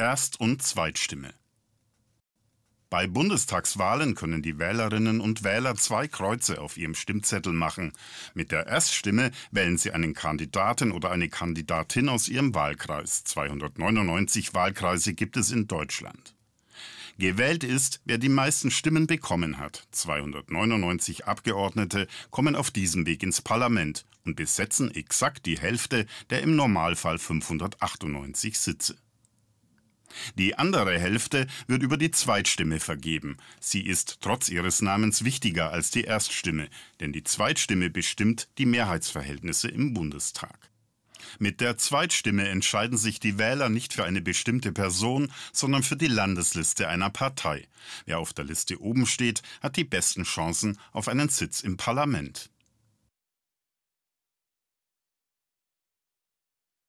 Erst- und Zweitstimme. Bei Bundestagswahlen können die Wählerinnen und Wähler zwei Kreuze auf ihrem Stimmzettel machen. Mit der Erststimme wählen sie einen Kandidaten oder eine Kandidatin aus ihrem Wahlkreis. 299 Wahlkreise gibt es in Deutschland. Gewählt ist, wer die meisten Stimmen bekommen hat. 299 Abgeordnete kommen auf diesem Weg ins Parlament und besetzen exakt die Hälfte der im Normalfall 598 Sitze. Die andere Hälfte wird über die Zweitstimme vergeben. Sie ist trotz ihres Namens wichtiger als die Erststimme, denn die Zweitstimme bestimmt die Mehrheitsverhältnisse im Bundestag. Mit der Zweitstimme entscheiden sich die Wähler nicht für eine bestimmte Person, sondern für die Landesliste einer Partei. Wer auf der Liste oben steht, hat die besten Chancen auf einen Sitz im Parlament.